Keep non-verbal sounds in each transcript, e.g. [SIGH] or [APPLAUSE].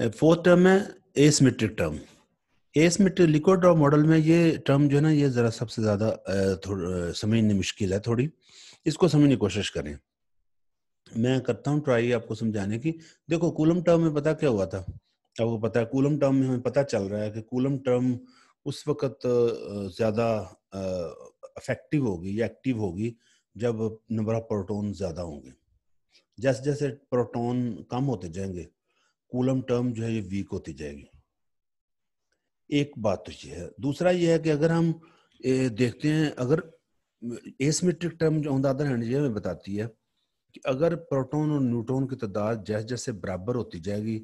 Fourth uh, term है asymmetric term asymmetric liquid drop model में ये टर्म जो है ना ये जरा सबसे ज्यादा uh, uh, समझने मुश्किल है थोड़ी इसको समझने की कोशिश करें मैं करता हूँ ट्राई आपको समझाने की देखो कूलम टर्म में पता क्या हुआ था आपको पता है कूलम टर्म में हमें पता चल रहा है कि कूलम टर्म उस वक्त ज्यादा अफेक्टिव होगी या एक्टिव होगी जब नंबर ऑफ प्रोटोन ज्यादा होंगे जैसे जैसे प्रोटोन कम होते जाएंगे कूलम टर्म जो है ये वीक होती जाएगी एक बात तो ये है दूसरा ये है कि अगर हम देखते हैं अगर एसमेट्रिक टर्म जो हमदादर ये हमें बताती है कि अगर प्रोटॉन और न्यूट्रॉन की तादाद जैसे जैसे बराबर होती जाएगी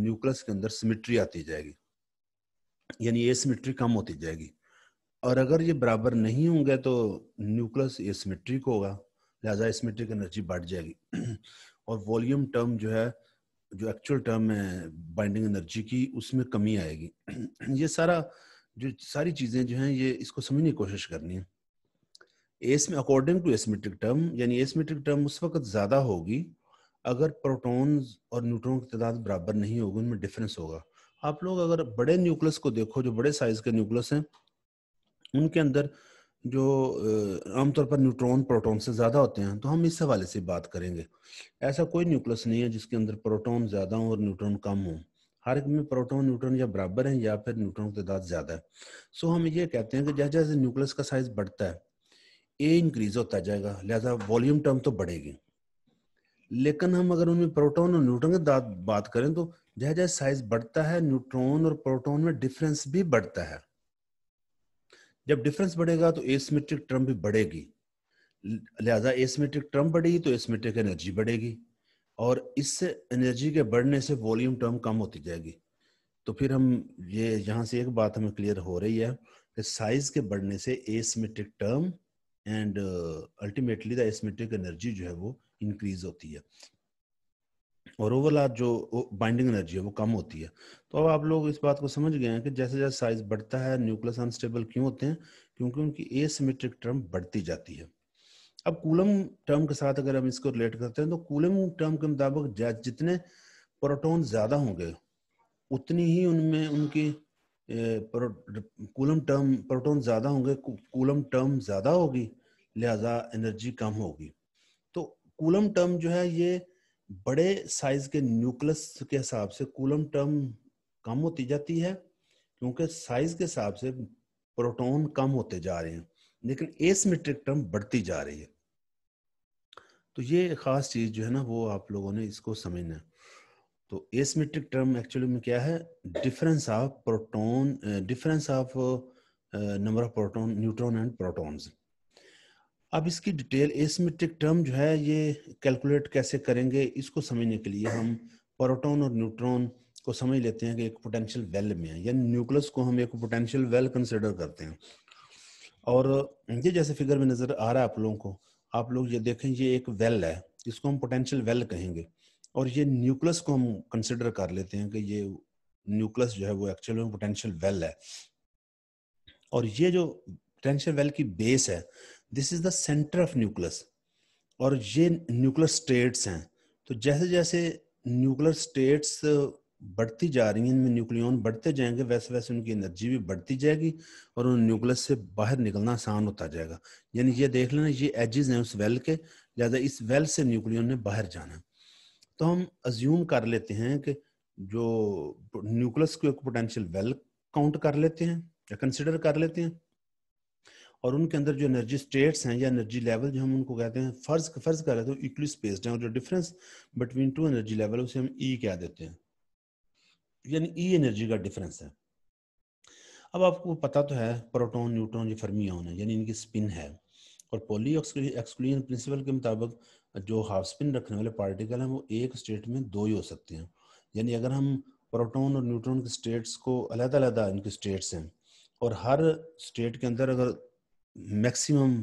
न्यूक्लियस के अंदर सिमिट्री आती जाएगी यानी एसमेट्रिक कम होती जाएगी और अगर ये बराबर नहीं होंगे तो न्यूक्लियस एसमेट्रिक होगा लिहाजा एसमेट्रिक एनर्जी बढ़ जाएगी [CLEARS THROAT] और वॉल्यूम टर्म जो है जो एक्चुअल टर्म है बाइंडिंग एनर्जी की उसमें कमी आएगी [CLEARS THROAT] ये सारा जो सारी चीज़ें जो हैं ये इसको समझने की कोशिश करनी है एस में अकॉर्डिंग टू एसमेट्रिक टर्म यानी एसमेट्रिक टर्म उस वक्त ज़्यादा होगी अगर प्रोटॉन्स और न्यूट्रॉन की तादाद बराबर नहीं होगी उनमें डिफरेंस होगा आप लोग अगर बड़े न्यूक्लियस को देखो जो बड़े साइज के न्यूक्लियस हैं उनके अंदर जो आमतौर पर न्यूट्रॉन प्रोटॉन से ज़्यादा होते हैं तो हम इस हवाले से बात करेंगे ऐसा कोई न्यूक्लियस नहीं है जिसके अंदर प्रोटॉन ज़्यादा हों और न्यूट्रॉन कम हो हर एक में प्रोटॉन न्यूट्रॉन या बराबर हैं या फिर न्यूट्रॉन की तादाद ज़्यादा है सो हम ये कहते हैं कि जैसे जैसे न्यूक्लियस का साइज बढ़ता है ए इंक्रीज होता जाएगा लिहाजा वॉल्यूम टर्म तो बढ़ेगी लेकिन हम अगर उनमें प्रोटॉन और न्यूट्रॉन की बात करें तो जैसे जैसे साइज बढ़ता है न्यूट्रॉन और प्रोटॉन में डिफरेंस भी बढ़ता है जब डिफरेंस बढ़ेगा तो एसमेट्रिक टर्म भी बढ़ेगी लिहाजा एसमेट्रिक टर्म बढ़ेगी तो एसमेट्रिक एनर्जी बढ़ेगी और इससे एनर्जी के बढ़ने से वॉल्यूम टर्म कम होती जाएगी तो फिर हम ये यहाँ से एक बात हमें क्लियर हो रही है कि साइज के बढ़ने से asymmetric term and ultimately the asymmetric energy जो है वो इंक्रीज होती है और ओवरऑल जो बाइंडिंग एनर्जी है वो कम होती है तो अब आप लोग इस बात को समझ गए हैं कि जैसे जैसे साइज बढ़ता है न्यूक्लियस अनस्टेबल क्यों होते हैं क्योंकि उनकी एसिमेट्रिक टर्म बढ़ती जाती है अब कूलम टर्म के साथ अगर हम इसको रिलेट करते हैं तो कूलम टर्म के मुताबिक जितने प्रोटोन ज्यादा होंगे उतनी ही उनमें उनकी कूलम टर्म प्रोटोन ज्यादा होंगे कूलम टर्म ज्यादा होगी लिहाजा एनर्जी कम होगी तो कूलम टर्म जो है ये बड़े साइज के न्यूक्लियस के हिसाब से कूलम टर्म कम होती जाती है क्योंकि साइज के हिसाब से प्रोटॉन कम होते जा रहे हैं लेकिन एसमेट्रिक टर्म बढ़ती जा रही है तो ये खास चीज जो है ना वो आप लोगों ने इसको समझना है तो एसमेट्रिक टर्म एक्चुअली में क्या है difference of proton difference of number of proton neutron and protons अब इसकी डिटेल एसमेट्रिक टर्म जो है ये कैलकुलेट कैसे करेंगे इसको समझने के लिए हम प्रोटॉन और न्यूट्रॉन को समझ लेते हैं कि एक पोटेंशियल वेल में है यानी न्यूक्लियस को हम एक पोटेंशियल वेल कंसिडर करते हैं और ये जैसे फिगर में नज़र आ रहा है आप लोगों को आप लोग ये देखें ये एक वेल है इसको हम पोटेंशियल वेल कहेंगे और ये न्यूक्लियस को हम कंसिडर कर लेते हैं कि ये न्यूक्लियस जो है वो एक्चुअल में पोटेंशियल वेल है और ये जो पोटेंशियल वेल की बेस है this is the centre of nucleus और ये न्यूक्लियर स्टेट्स हैं तो जैसे जैसे न्यूक्लियर स्टेट्स uh, बढ़ती जा रही हैं इनमें न्यूक्लियन बढ़ते जाएंगे वैसे वैसे उनकी एनर्जी भी बढ़ती जाएगी और उन न्यूक्लियस से बाहर निकलना आसान होता जाएगा यानी ये देख लेना ये एजेस हैं उस वेल के लिहाजा इस वेल से न्यूक्लियन ने बाहर जाना तो हम अज्यूम कर लेते हैं कि जो न्यूक्लियस को एक पोटेंशियल वेल काउंट कर लेते हैं या कंसिडर कर लेते हैं और उनके अंदर जो एनर्जी स्टेट्स हैं या एनर्जी लेवल जो हम उनको कहते हैं फर्ज फर्ज कर रहे थे इक्वली स्पेस्ड हैं और जो difference between two energy level उसे हम ई e कह देते हैं यानी ई e एनर्जी का डिफरेंस है अब आपको पता तो है प्रोटॉन न्यूट्रॉन ये फर्मियान है यानी इनकी स्पिन है और पोली एक्सक्लूजन प्रिंसिपल के मुताबिक जो हाफ स्पिन रखने वाले पार्टिकल हैं वो एक स्टेट में दो ही हो सकते हैं यानी अगर हम प्रोटोन और न्यूट्रॉन के स्टेट्स को अलग अलग इनके स्टेट्स हैं और हर स्टेट के अंदर अगर मैक्सिमम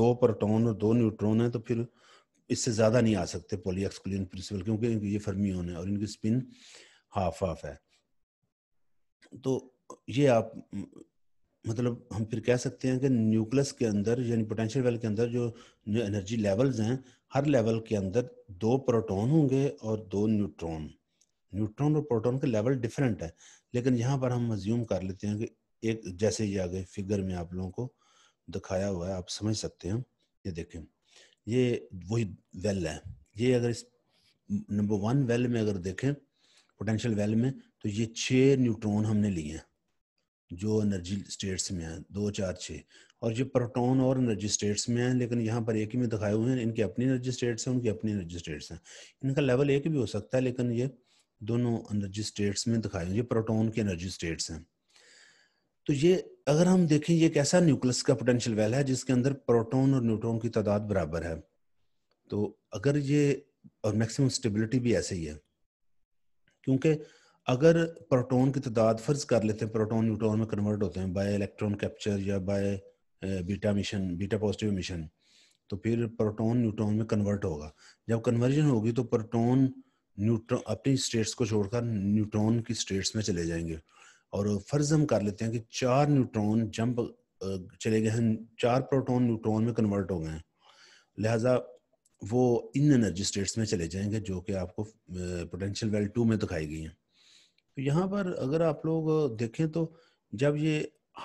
दो प्रोटोन और दो न्यूट्रॉन है तो फिर इससे ज़्यादा नहीं आ सकते पोली प्रिंसिपल क्योंकि ये फर्मियोन है और इनकी स्पिन हाफ हाफ है तो ये आप मतलब हम फिर कह सकते हैं कि न्यूक्लियस के अंदर यानी पोटेंशियल वेल के अंदर जो एनर्जी लेवल्स हैं हर लेवल के अंदर दो प्रोटॉन होंगे और दो न्यूट्रॉन न्यूट्रॉन और प्रोटॉन के लेवल डिफरेंट है लेकिन यहाँ पर हम मज्यूम कर लेते हैं कि एक जैसे ही गए फिगर में आप लोगों को दिखाया हुआ है आप समझ सकते हैं ये देखें ये वही वेल है ये अगर इस नंबर वन वेल में अगर देखें पोटेंशियल वेल में तो ये छः न्यूट्रॉन हमने लिए हैं जो एनर्जी स्टेट्स में है दो चार छः और ये प्रोटॉन और एनर्जी स्टेट्स में है लेकिन यहाँ पर एक ही में दिखाए हुए हैं इनके अपनी एनर्जी स्टेट्स हैं उनकी अपनी एनर्जी स्टेट्स हैं इनका लेवल एक भी हो सकता है लेकिन ये दोनों एनर्जी स्टेट्स में दिखाए हुए ये प्रोटोन की एनर्जी स्टेट्स हैं तो ये अगर हम देखें ये एक ऐसा न्यूक्लियस का पोटेंशियल वेल है जिसके अंदर प्रोटॉन और न्यूट्रॉन की तादाद बराबर है तो अगर ये और मैक्सिमम स्टेबिलिटी भी ऐसे ही है क्योंकि अगर प्रोटॉन की तादाद फर्ज कर लेते हैं प्रोटॉन न्यूट्रॉन में कन्वर्ट होते हैं बाय इलेक्ट्रॉन कैप्चर या by beta emission beta positive emission तो फिर प्रोटॉन न्यूट्रॉन में कन्वर्ट होगा जब कन्वर्जन होगी तो प्रोटॉन न्यूट्रॉन अपनी स्टेट्स को छोड़कर न्यूट्रॉन की स्टेट्स में चले जाएंगे और फर्ज हम कर लेते हैं कि चार न्यूट्रॉन जंप चले गए हैं चार प्रोटॉन न्यूट्रॉन में कन्वर्ट हो गए हैं लिहाजा वो इन एनर्जी स्टेट्स में चले जाएंगे जो कि आपको पोटेंशियल वेल टू में दिखाई गई हैं तो यहाँ पर अगर आप लोग देखें तो जब ये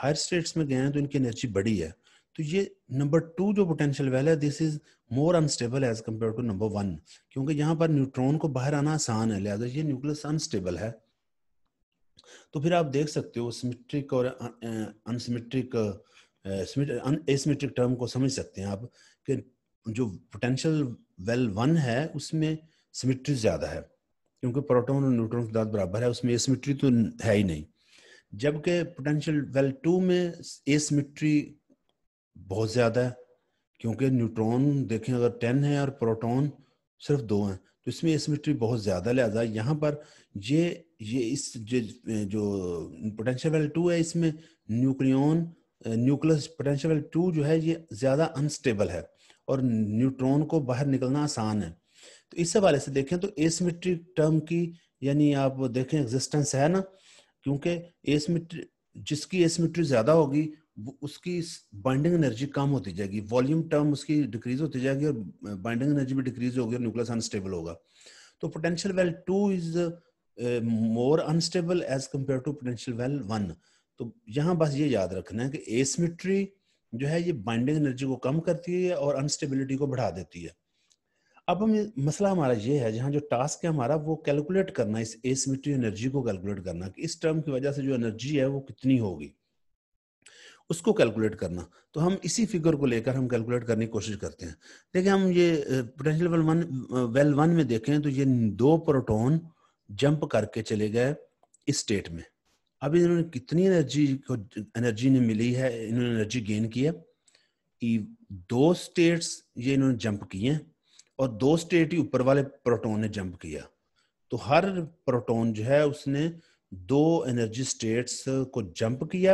हायर स्टेट्स में गए हैं तो इनकी एनर्जी बड़ी है तो ये नंबर टू जो पोटेंशियल वेल है this is more unstable as compare to number one क्योंकि यहाँ पर न्यूट्रॉन को बाहर आना आसान है लिहाजा ये न्यूक्लियस अनस्टेबल है तो फिर आप देख सकते हो सिमेट्रिक और अनसिमेट्रिक एसिमेट्रिक टर्म को समझ सकते हैं आप कि जो पोटेंशियल वेल वन है उसमें सिमेट्री ज़्यादा है क्योंकि प्रोटॉन और न्यूट्रॉन की तादाद बराबर है उसमें एसिमेट्री तो है ही नहीं जबकि पोटेंशियल वेल टू में एसिमेट्री बहुत ज़्यादा है क्योंकि न्यूट्रॉन देखें अगर टेन है और प्रोटोन सिर्फ दो हैं तो इसमें एसिमेट्री बहुत ज़्यादा लिहाजा यहाँ पर ये ये इस जो पोटेंशियल वैल्यू टू है इसमें nucleon nucleus potential value two जो है ये ज़्यादा अनस्टेबल है और न्यूट्रॉन को बाहर निकलना आसान है तो इस हवाले से देखें तो एसमेट्रिक टर्म की यानी आप देखें एग्जिस्टेंस है ना क्योंकि एसमेट्री जिसकी एसमेट्री ज़्यादा होगी उसकी बाइंडिंग एनर्जी कम होती जाएगी वॉल्यूम टर्म उसकी डिक्रीज होती जाएगी और बाइंडिंग एनर्जी भी डिक्रीज होगी और न्यूक्लियस अनस्टेबल होगा तो potential well two is more unstable as compare to potential well one तो यहाँ बस ये याद रखना है कि एसमिट्री जो है ये बाइंडिंग एनर्जी को कम करती है और अनस्टेबिलिटी को बढ़ा देती है अब हम मसला हमारा ये है जहाँ जो टास्क है हमारा वो कैलकुलेट करना इस एसमिट्री एनर्जी को कैलकुलेट करना कि इस टर्म की वजह से जो एनर्जी है वो कितनी होगी उसको कैलकुलेट करना तो हम इसी फिगर को लेकर हम कैलकुलेट करने की कोशिश करते हैं देखिए हम ये potential well one well one में देखें तो ये दो प्रोटॉन जंप करके चले गए इस स्टेट में अब इन्होंने कितनी एनर्जी को एनर्जी ने मिली है इन्होंने एनर्जी गेन की है दो स्टेट्स ये इन्होंने जंप किए और दो स्टेट ही ऊपर वाले प्रोटोन ने जंप किया तो हर प्रोटोन जो है उसने दो एनर्जी स्टेट्स को जंप किया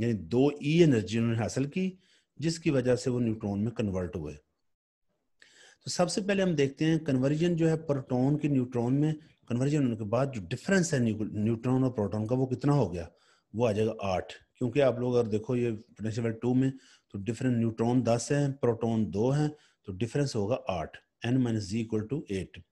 यानी दो ई e एनर्जी उन्होंने हासिल की जिसकी वजह से वो न्यूट्रॉन में कन्वर्ट हुए तो सबसे पहले हम देखते हैं कन्वर्जन जो है प्रोटोन के न्यूट्रॉन में कन्वर्जन होने के बाद जो डिफरेंस है न्यूट्रॉन और प्रोटोन का वो कितना हो गया वो आ जाएगा आठ क्योंकि आप लोग अगर देखो ये पोटेंशियल टू में तो डिफरेंट न्यूट्रॉन दस है प्रोटोन दो है तो डिफरेंस होगा आठ N minus G equal to eight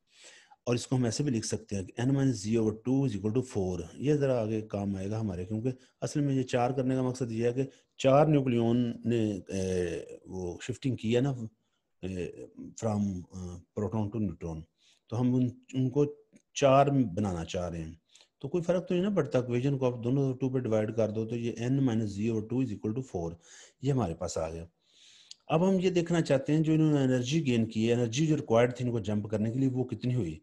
और इसको हम ऐसे भी लिख सकते हैं कि N minus ji over two is equal to four ये ज़रा आगे काम आएगा हमारे क्योंकि असल में ये चार करने का मकसद ये है कि चार न्यूक्लियन ने ए, वो शिफ्टिंग की है ना फ्राम प्रोटोन टू न्यूट्रॉन तो हम उन उनको चार बनाना चाह रहे हैं तो कोई फर्क तो नहीं ना पड़ता क्वेश्चन को आप दोनों टू पे डिवाइड कर दो तो ये N minus ji over two is equal to four ये हमारे पास आ गया अब हम ये देखना चाहते हैं जो इन्होंने एनर्जी गेन की है एनर्जी जो रिक्वायर्ड थी इनको जंप करने के लिए वो कितनी हुई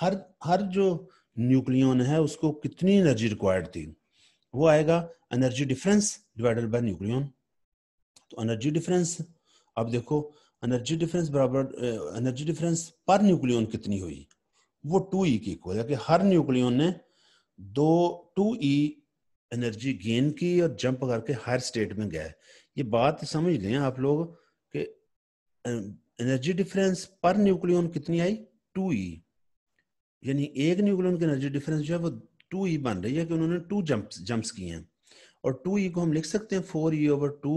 हर हर जो न्यूक्लियन है उसको कितनी एनर्जी रिक्वायर्ड थी वो आएगा energy difference divided by nucleon तो एनर्जी डिफरेंस अब देखो एनर्जी डिफरेंस बराबर एनर्जी डिफरेंस पर न्यूक्लियन कितनी हुई वो टू ई e की इक्वल कि हर न्यूक्लियन ने दो टू ई एनर्जी गेन की और जंप करके हायर स्टेट में गए ये बात समझ लें आप लोग एनर्जी डिफरेंस पर न्यूक्लियन कितनी आई टू ई यानी एक न्यूक्लियन की एनर्जी डिफरेंस जो है वो टू ई बन रही है कि उन्होंने टू जंप्स जंप्स किए हैं और टू ई को हम लिख सकते हैं फोर ई ओवर टू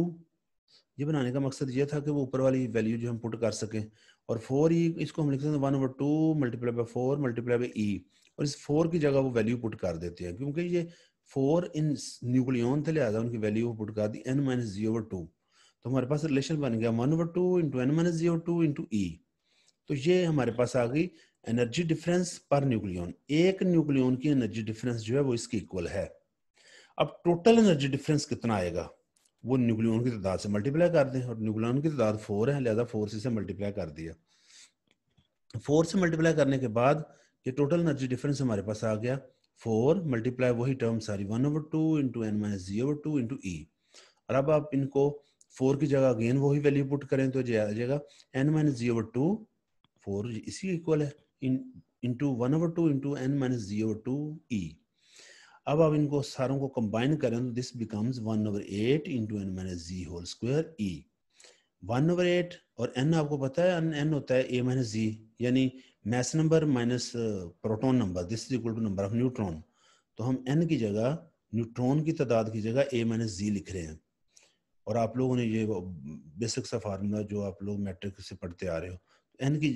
ये बनाने का मकसद ये था कि वो ऊपर वाली वैल्यू जो हम पुट कर सकें और फोर ई इसको हम लिख सकते हैं one over two multiply by four multiply by E और इस फोर की जगह वो वैल्यू पुट कर देते हैं क्योंकि ये फोर इन न्यूक्लियन थे लिहाजा उनकी वैल्यू पुट कर दी एन माइनस जी ओवर टू तो हमारे पास रिलेशन बन गया one over two into N minus zero two into E तो ये हमारे पास आ गई एनर्जी डिफरेंस पर न्यूक्लियन एक न्यूक्लियन की एनर्जी डिफरेंस जो है वो इसके इक्वल है अब टोटल एनर्जी डिफरेंस कितना आएगा वो न्यूक्लियन की तादाद से मल्टीप्लाई कर दें और न्यूक्लियन की तादाद फोर है लिहाजा फोर से मल्टीप्लाई कर दिया फोर से मल्टीप्लाई करने के बाद ये टोटल एनर्जी डिफरेंस हमारे पास आ गया फोर मल्टीप्लाई वही टर्म सारी one over two into N minus zero two into E और अब आप इनको फोर की जगह अगेन वही वैल्यू पुट करें तो जो आ जाएगा एन माइनस जी ओवर टू फोर इसी इक्वल है इन into one over two into N minus जी ओवर टू ई अब आप इनको सारों को कंबाइन करें तो this becomes one over eight into N minus Z whole square E one over eight और एन आपको पता है एन होता है ए माइनस जी यानी mass number minus proton number this is equal to number of neutron तो हम N की जगह न्यूट्रॉन की तादाद की जगह ए माइनस जी लिख रहे हैं और आप लोगों ने ये बेसिक सा फार्मूला जो आप लोग मैट्रिक से पढ़ते आ रहे हो तो एन की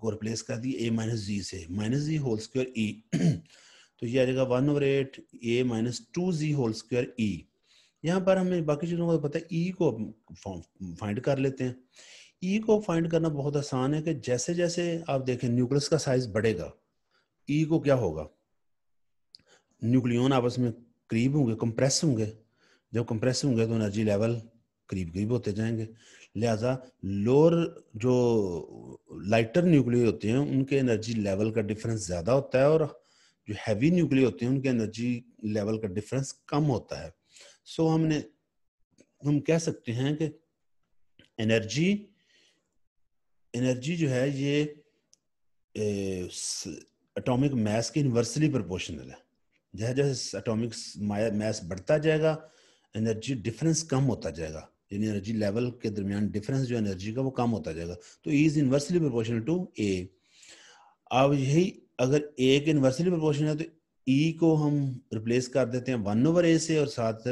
को रिप्लेस कर दी ए माइनस जी से minus Z whole square E तो ये आ जाएगा one over eight A minus two Z whole square E यहाँ पर हमें बाकी चीज़ों का पता है ई e को फाइंड कर लेते हैं ई e को फाइंड करना बहुत आसान है कि जैसे जैसे आप देखें न्यूक्लियस का साइज बढ़ेगा ई e को क्या होगा न्यूक्लियन आपस में करीब होंगे कंप्रेस होंगे जब कंप्रेस होंगे तो एनर्जी लेवल करीब करीब होते जाएंगे लिहाजा लोअर जो लाइटर न्यूक्लियर होते हैं उनके एनर्जी लेवल का डिफरेंस ज़्यादा होता है और जो हैवी न्यूक्लियर होते हैं उनके एनर्जी लेवल का डिफरेंस कम होता है सो so, हमने हम कह सकते हैं कि एनर्जी एनर्जी जो है ये एटॉमिक मैस के इन्वर्सली प्रोपोर्शनल है जैसे जैसे एटॉमिक मैस बढ़ता जाएगा एनर्जी डिफरेंस कम होता जाएगा यानी एनर्जी लेवल के दरमियान डिफरेंस जो एनर्जी का वो कम होता जाएगा तो E is inversely proportional to A अब यही अगर ए के इनवर्सली प्रोपोर्शन है तो ई e को हम रिप्लेस कर देते हैं वन ओवर ए से और साथ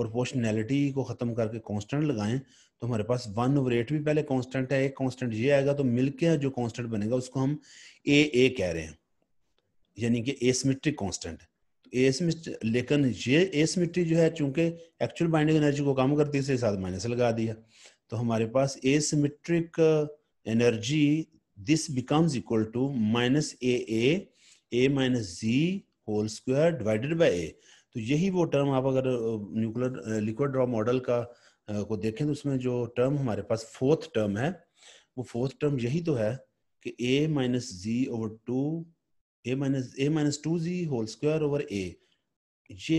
प्रोपोर्शनैलिटी को ख़त्म करके कांस्टेंट लगाएं तो हमारे पास वन ओवर एट भी पहले कॉन्स्टेंट है एक कॉन्स्टेंट ये आएगा तो मिलकर जो कॉन्स्टेंट बनेगा उसको हम ए ए कह रहे हैं यानी कि एसमेट्रिक कॉन्स्टेंट एसमिट्री लेकिन ये एस मिट्टी जो है चूंकि एक्चुअल बाइंडिंग एनर्जी को कम करती है इसलिए साथ माइनस लगा दिया तो हमारे पास asymmetric energy this becomes equal to minus A A A minus Z whole square divided by A तो यही वो टर्म आप अगर न्यूक्लियर लिक्विड ड्रॉ मॉडल का को देखें तो उसमें जो टर्म हमारे पास फोर्थ टर्म है वो फोर्थ टर्म यही तो है कि A minus ji over two A minus A minus two Z whole square over A ये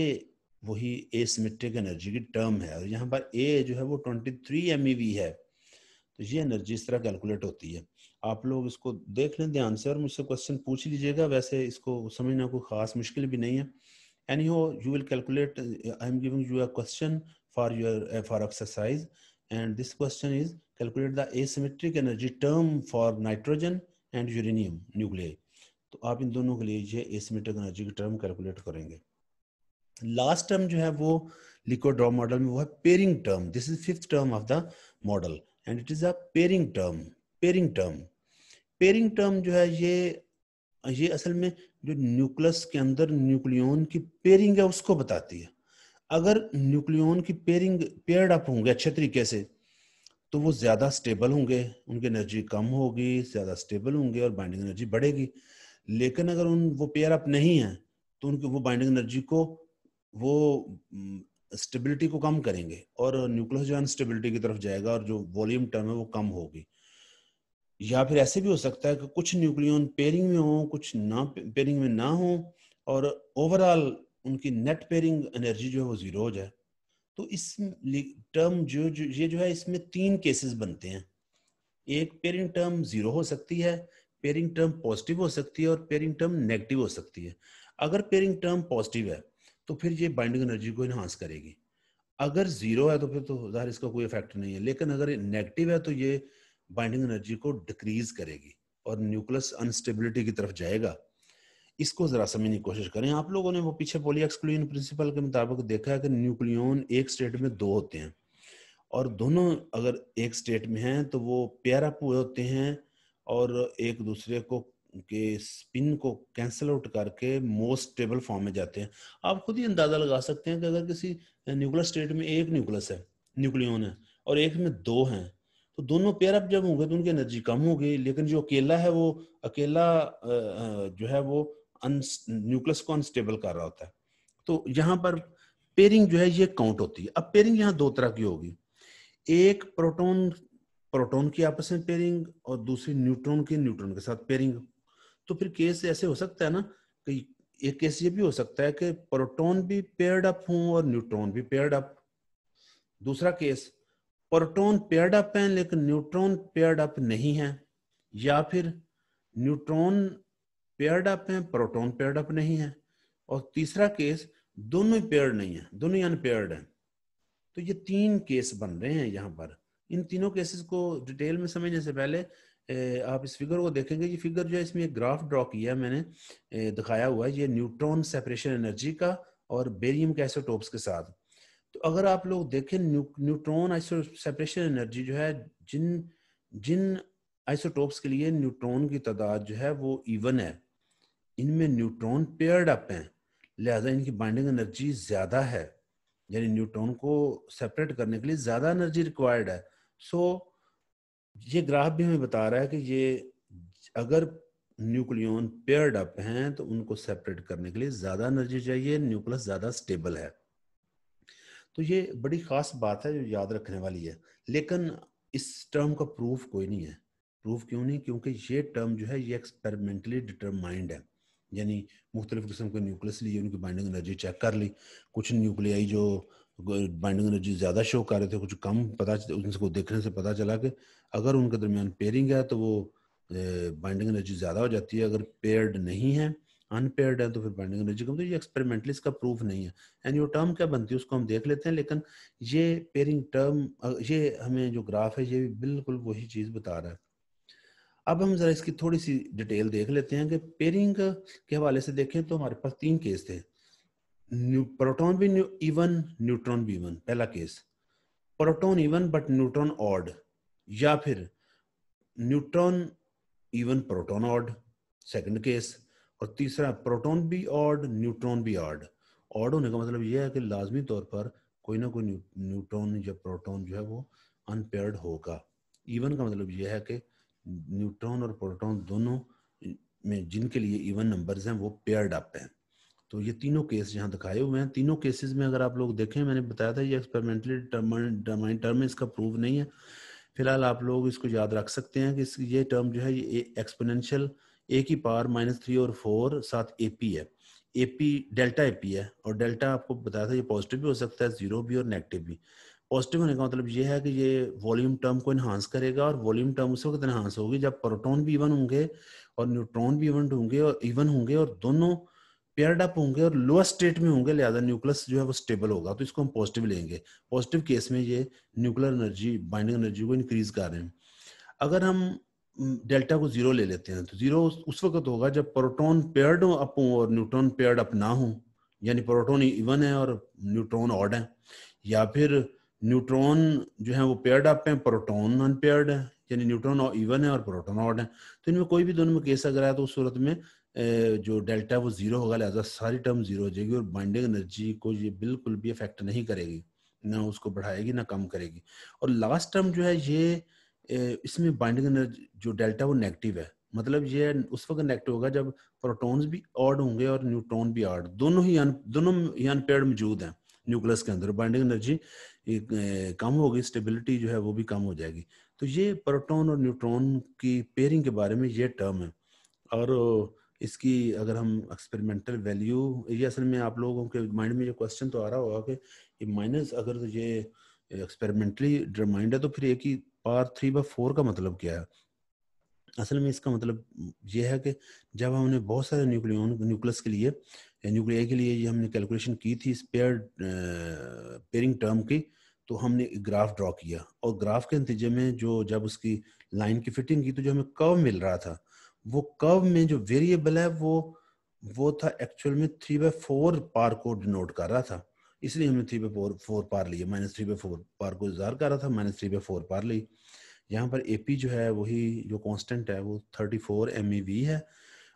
वही ए सिमेट्रिक एनर्जी की टर्म है और यहाँ पर ए जो है वो ट्वेंटी थ्री एम है तो ये एनर्जी इस तरह कैलकुलेट होती है आप लोग इसको देख लें ध्यान से और मुझसे क्वेश्चन पूछ लीजिएगा वैसे इसको समझना कोई खास मुश्किल भी नहीं है anyhow you will calculate I am giving you a question for your for exercise and this question is calculate the asymmetric energy term for nitrogen and uranium nuclear तो आप इन दोनों के लिए जो है एनर्जी की टर्म कैलकुलेट करेंगे last term जो है वो लिक्विड ड्रॉ मॉडल में वो है pairing term this is fifth term of the model and it is a pairing term pairing term pairing term जो है ये ये असल में जो न्यूक्लियस के अंदर न्यूक्लियन की पेयरिंग है उसको बताती है अगर न्यूक्लियन की पेयरिंग पेयर्ड अप होंगे अच्छे तरीके से तो वो ज़्यादा स्टेबल होंगे उनकी एनर्जी कम होगी ज़्यादा स्टेबल होंगे और बाइंडिंग एनर्जी बढ़ेगी लेकिन अगर उन वो पेयर अप नहीं है तो उनके वो बाइंडिंग एनर्जी को वो स्टेबिलिटी को कम करेंगे और न्यूक्लियस जो अनस्टेबिलिटी की तरफ जाएगा और जो वॉल्यूम टर्म है वो कम होगी या फिर ऐसे भी हो सकता है कि कुछ न्यूक्लियन पेयरिंग में हो कुछ ना पेयरिंग में ना हो और ओवरऑल उनकी नेट पेयरिंग एनर्जी जो है वो जीरो हो जाए तो इस टर्म जो, जो ये जो है इसमें तीन केसेस बनते हैं एक पेयरिंग टर्म जीरो हो सकती है पेयरिंग टर्म पॉजिटिव हो सकती है और पेयरिंग टर्म नेगेटिव हो सकती है अगर पेयरिंग टर्म पॉजिटिव है तो फिर ये बाइंडिंग एनर्जी को इन्हांस करेगी अगर जीरो है तो फिर तो जाहिर इसका कोई इफेक्ट नहीं है लेकिन अगर नेगेटिव है तो ये बाइंडिंग एनर्जी को डिक्रीज करेगी और न्यूक्लियस अनस्टेबिलिटी की तरफ जाएगा इसको जरा समझने की कोशिश करें आप लोगों ने वो पीछे पोलियक्सक्लून प्रिंसिपल के मुताबिक देखा है कि न्यूक्लियोन एक स्टेट में दो होते हैं और दोनों अगर एक स्टेट में हैं तो वो पेयर अप होते हैं और एक दूसरे को के स्पिन को कैंसिल आउट करके मोस्ट स्टेबल फॉर्म में जाते हैं आप खुद ही अंदाजा लगा सकते हैं कि अगर किसी न्यूक्लियर स्टेट में एक न्यूक्लियस है न्यूक्लियोन है और एक में दो हैं तो दोनों पेयर अप जब होंगे तो उनकी एनर्जी कम होगी लेकिन जो अकेला है वो अकेला जो है वो न्यूक्लियस को अनस्टेबल कर रहा होता है तो यहाँ पर पेयरिंग जो है ये काउंट होती है अब पेयरिंग यहाँ दो तरह की होगी एक प्रोटोन प्रोटॉन की आपस में पेयरिंग और दूसरी न्यूट्रॉन की न्यूट्रॉन के साथ पेयरिंग तो फिर केस ऐसे हो सकता है ना कि एक केस ये भी हो सकता है कि प्रोटॉन भी पेयर्ड अप हो और न्यूट्रॉन भी पेयर्ड अप दूसरा केस प्रोटॉन पेयर्ड अप है लेकिन न्यूट्रॉन पेयर्ड अप नहीं है या फिर न्यूट्रॉन पेयर्ड अप है प्रोटॉन पेयर्ड अप नहीं है और तीसरा केस दोनों पेयर्ड नहीं है दोनों अनपेयर्ड है तो ये तीन केस बन रहे हैं यहाँ पर इन तीनों केसेस को डिटेल में समझने से पहले आप इस फिगर को देखेंगे ये फिगर जो है इसमें एक ग्राफ ड्रॉ किया है मैंने दिखाया हुआ है ये न्यूट्रॉन सेपरेशन एनर्जी का और बेरियम के आइसोटोप्स के साथ तो अगर आप लोग देखें न्यूट्रॉन आइसो सेपरेशन एनर्जी जो है जिन जिन आइसोटोप्स के लिए न्यूट्रॉन की तादाद जो है वो इवन है इनमें न्यूट्रॉन पेयर्ड अप हैं लिहाजा इनकी बाइंडिंग एनर्जी ज़्यादा है यानी न्यूट्रॉन को सेपरेट करने के लिए ज़्यादा एनर्जी रिक्वायर्ड है सो so, ये ग्राफ भी हमें बता रहा है कि ये अगर न्यूक्लियन पेयर्ड अप हैं तो उनको सेपरेट करने के लिए ज़्यादा एनर्जी चाहिए न्यूक्लियस ज़्यादा स्टेबल है तो ये बड़ी ख़ास बात है जो याद रखने वाली है लेकिन इस टर्म का प्रूफ कोई नहीं है प्रूफ क्यों नहीं क्योंकि ये टर्म जो है ये एक्सपेरिमेंटली डिटरमाइंड है यानी मुख्तलिफ किस्म के न्यूक्लियस लिए उनकी बाइंडिंग एनर्जी चेक कर ली कुछ न्यूक्लियाई जो बाइंडिंग एनर्जी ज़्यादा शो कर रहे थे कुछ कम पता उनको देखने से पता चला कि अगर उनके दरमियान पेयरिंग है तो वो बाइंडिंग एनर्जी ज़्यादा हो जाती है अगर पेयर्ड नहीं है अनपेयर्ड है तो फिर बाइंडिंग एनर्जी कम तो ये एक्सपेरिमेंटली इसका प्रूफ नहीं है एंड यो टर्म क्या बनती है उसको हम देख लेते हैं लेकिन ये पेयरिंग टर्म ये हमें जो ग्राफ है ये भी बिल्कुल वही चीज़ बता रहा है अब हम ज़रा इसकी थोड़ी सी डिटेल देख लेते हैं कि पेयरिंग के हवाले से देखें तो हमारे पास तीन केस थे प्रोटोन भी इवन न्यूट्रॉन भी इवन पहला case proton even but neutron odd या फिर neutron even proton odd second case और तीसरा प्रोटोन भी ऑड न्यूट्रॉन भी ऑड ऑड होने का मतलब यह है कि लाजमी तौर पर कोई ना कोई न्यूट्रॉन या प्रोटोन जो है वो अनपेयर्ड होगा इवन का मतलब यह है कि न्यूट्रॉन और प्रोटोन दोनों में जिनके लिए इवन नंबर्स हैं वो पेयर्ड अप हैं तो ये तीनों केस यहाँ दिखाए हुए हैं तीनों केसेस में अगर आप लोग देखें मैंने बताया था ये एक्सपेरिमेंटली टर्म टर्म इसका प्रूव नहीं है फिलहाल आप लोग इसको याद रख सकते हैं कि ये टर्म जो है ये एक्सपोनेंशियल ए की पावर माइनस थ्री और फोर साथ ए पी है A P delta A P है और डेल्टा आपको बताया था ये पॉजिटिव भी हो सकता है जीरो भी और नेगेटिव भी पॉजिटिव होने का मतलब ये है कि ये वॉल्यूम टर्म को इन्हांस करेगा और वॉल्यूम टर्म उस वक्त इन्हांस होगी जब प्रोटोन भी इवन होंगे और न्यूट्रॉन भी इवन होंगे और इवन होंगे और दोनों पेयर्ड अप होंगे और लोअर स्टेट में होंगे लिहाजा न्यूक्लियस जो है वो स्टेबल होगा तो इसको हम पॉजिटिव लेंगे पॉजिटिव केस में ये न्यूक्लियर एनर्जी बाइंडिंग एनर्जी को इंक्रीज कर रहे हैं अगर हम डेल्टा को जीरो ले लेते हैं तो जीरो उस वक्त होगा जब प्रोटोन पेयर्ड अप हो और न्यूट्रॉन पेयर्ड अप ना हो यानी प्रोटोन इवन है और न्यूट्रॉन ऑड है या फिर न्यूट्रॉन जो है वो पेयर्ड अप है प्रोटोन अनपेयर्ड है यानी न्यूट्रॉन इवन है और प्रोटोन ऑड है तो इनमें कोई भी दोनों में केस अगर आया तो उस सूरत में जो डेल्टा वो ज़ीरो होगा लिहाजा सारी टर्म ज़ीरो हो जाएगी और बाइंडिंग एनर्जी को ये बिल्कुल भी अफेक्ट नहीं करेगी ना उसको बढ़ाएगी ना कम करेगी और लास्ट टर्म जो है ये इसमें बाइंडिंग एनर्जी जो डेल्टा वो नेगेटिव है मतलब ये उस वक्त नेगेटिव होगा जब प्रोटॉन्स भी ऑड होंगे और न्यूट्रॉन भी ऑड दोनों ही अन, दोनों ही अनपेड मौजूद हैं न्यूक्लियस के अंदर बाइंडिंग एनर्जी कम होगी स्टेबिलिटी जो है वो भी कम हो जाएगी तो ये प्रोटॉन और न्यूट्रॉन की पेयरिंग के बारे में ये टर्म है और इसकी अगर हम एक्सपेरिमेंटल वैल्यू ये असल में आप लोगों के माइंड में जो क्वेश्चन तो आ रहा होगा कि ये माइनस अगर तो ये एक्सपेरिमेंटली डिटरमाइंड है तो फिर एक ही पार थ्री बाय फोर का मतलब क्या है असल में इसका मतलब ये है कि जब हमने बहुत सारे न्यूक्लियन न्यूक्लियस के लिए न्यूक्लिया के लिए ये हमने कैलकुलेशन की थी इस पेयर पेयरिंग टर्म की तो हमने ग्राफ ड्रॉ किया और ग्राफ के नतीजे में जो जब उसकी लाइन की फिटिंग की तो जो हमें कर्व मिल रहा था वो कर्व में जो वेरिएबल है वो वो था एक्चुअल में थ्री बाय फोर पार को डिनोट कर रहा था इसलिए हमने three by four four power लिया minus three by four power को इजहार कर रहा था minus three by four power ली यहाँ पर ए पी जो है वही जो कॉन्स्टेंट है वो thirty four M E V है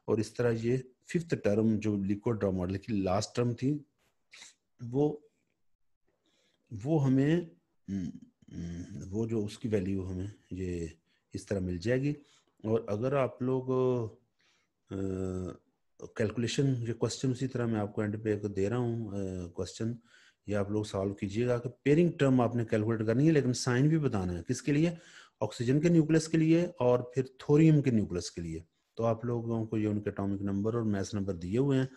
और इस तरह ये फिफ्थ टर्म जो लिक्विड ड्रॉ मॉडल की लास्ट टर्म थी वो वो हमें हम्म, हम्म, वो जो उसकी वैल्यू हमें ये इस तरह मिल जाएगी और अगर आप लोग कैलकुलेशन ये क्वेश्चन उसी तरह मैं आपको एंड पे दे रहा हूँ क्वेश्चन ये आप लोग सॉल्व कीजिएगा कि पेयरिंग टर्म आपने कैलकुलेट करनी है लेकिन साइन भी बताना है किसके लिए ऑक्सीजन के न्यूक्लियस के लिए और फिर थोरियम के न्यूक्लियस के लिए तो आप लोगों को ये उनके अटोमिक नंबर और मैथ नंबर दिए हुए हैं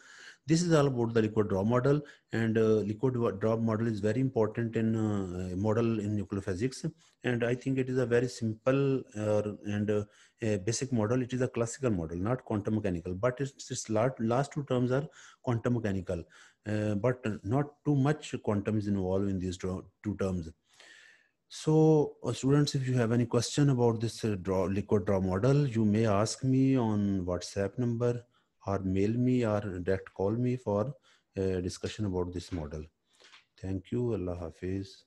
This is all about the liquid drop model and uh, liquid drop model is very important in uh, model in nuclear physics. And I think it is a very simple uh, and basic model. It is a classical model, not quantum mechanical, but its, its last two terms are quantum mechanical, but not too much quantum is involved in these two terms. So uh, students, if you have any question about this uh, draw, liquid draw model, you may ask me on WhatsApp number or mail me or direct call me for uh, discussion about this model. Thank you. Allah Hafiz.